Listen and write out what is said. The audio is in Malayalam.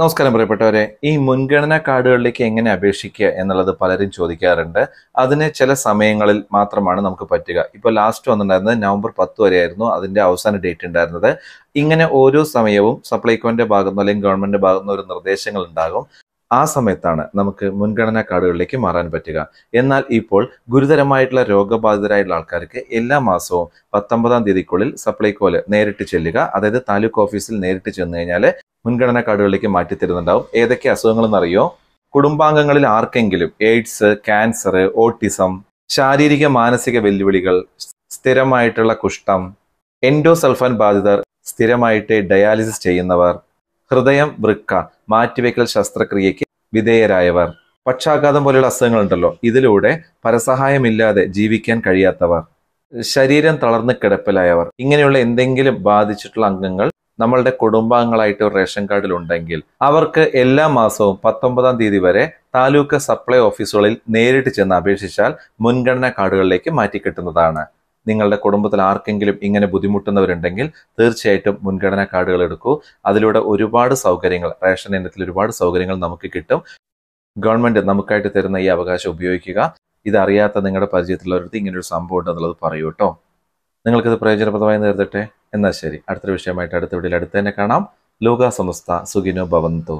നമസ്കാരം പ്രിയപ്പെട്ടവരെ ഈ മുൻഗണനാ കാർഡുകളിലേക്ക് എങ്ങനെ അപേക്ഷിക്കുക എന്നുള്ളത് പലരും ചോദിക്കാറുണ്ട് അതിന് ചില സമയങ്ങളിൽ മാത്രമാണ് നമുക്ക് പറ്റുക ഇപ്പോൾ ലാസ്റ്റ് വന്നിട്ടുണ്ടായിരുന്നത് നവംബർ പത്ത് വരെയായിരുന്നു അതിൻ്റെ അവസാന ഡേറ്റ് ഉണ്ടായിരുന്നത് ഇങ്ങനെ ഓരോ സമയവും സപ്ലൈകോന്റെ ഭാഗത്തുനിന്ന് അല്ലെങ്കിൽ ഗവൺമെന്റിന്റെ ഭാഗത്തുനിന്ന് ഒരു നിർദ്ദേശങ്ങൾ ഉണ്ടാകും ആ സമയത്താണ് നമുക്ക് മുൻഗണനാ കാർഡുകളിലേക്ക് മാറാൻ പറ്റുക എന്നാൽ ഇപ്പോൾ ഗുരുതരമായിട്ടുള്ള രോഗബാധിതരായിട്ടുള്ള ആൾക്കാർക്ക് എല്ലാ മാസവും പത്തൊമ്പതാം തീയതിക്കുള്ളിൽ സപ്ലൈകോല് നേരിട്ട് ചെല്ലുക അതായത് താലൂക്ക് ഓഫീസിൽ നേരിട്ട് ചെന്ന് കഴിഞ്ഞാൽ മുൻഗണനാ കാർഡുകളിലേക്ക് മാറ്റിത്തരുന്നുണ്ടാവും ഏതൊക്കെ അറിയോ കുടുംബാംഗങ്ങളിൽ ആർക്കെങ്കിലും എയ്ഡ്സ് ക്യാൻസർ ഓട്ടിസം ശാരീരിക മാനസിക വെല്ലുവിളികൾ സ്ഥിരമായിട്ടുള്ള കുഷ്ഠം എൻഡോസൾഫാൻ ബാധിതർ സ്ഥിരമായിട്ട് ഡയാലിസിസ് ചെയ്യുന്നവർ ഹൃദയം വൃക്ക മാറ്റിവെക്കൽ ശസ്ത്രക്രിയയ്ക്ക് വിധേയരായവർ പക്ഷാഘാതം പോലെയുള്ള അസുഖങ്ങളുണ്ടല്ലോ ഇതിലൂടെ പരസഹായമില്ലാതെ ജീവിക്കാൻ കഴിയാത്തവർ ശരീരം തളർന്ന് കിടപ്പിലായവർ ഇങ്ങനെയുള്ള എന്തെങ്കിലും ബാധിച്ചിട്ടുള്ള അംഗങ്ങൾ നമ്മളുടെ കുടുംബാംഗങ്ങളായിട്ട് റേഷൻ കാർഡിൽ ഉണ്ടെങ്കിൽ അവർക്ക് എല്ലാ മാസവും പത്തൊമ്പതാം തീയതി വരെ താലൂക്ക് സപ്ലൈ ഓഫീസുകളിൽ നേരിട്ട് ചെന്ന് അപേക്ഷിച്ചാൽ മുൻഗണനാ കാർഡുകളിലേക്ക് മാറ്റിക്കിട്ടുന്നതാണ് നിങ്ങളുടെ കുടുംബത്തിൽ ആർക്കെങ്കിലും ഇങ്ങനെ ബുദ്ധിമുട്ടുന്നവരുണ്ടെങ്കിൽ തീർച്ചയായിട്ടും മുൻഗണനാ കാർഡുകൾ എടുക്കൂ അതിലൂടെ ഒരുപാട് സൗകര്യങ്ങൾ റേഷൻ ഇനത്തിൽ ഒരുപാട് സൗകര്യങ്ങൾ നമുക്ക് കിട്ടും ഗവൺമെന്റ് നമുക്കായിട്ട് തരുന്ന ഈ അവകാശം ഉപയോഗിക്കുക ഇതറിയാത്ത നിങ്ങളുടെ പരിചയത്തിലുള്ളവർക്ക് ഇങ്ങനൊരു സംഭവം ഉണ്ടെന്നുള്ളത് പറയൂ കേട്ടോ നിങ്ങൾക്കിത് പ്രയോജനപ്രദമായി നേരിട്ടെ എന്നാൽ ശരി അടുത്തൊരു വിഷയമായിട്ട് അടുത്ത വീഡിയോയിൽ അടുത്ത് തന്നെ കാണാം ലോക സമസ്ത സുഖിനോ ഭവന്തു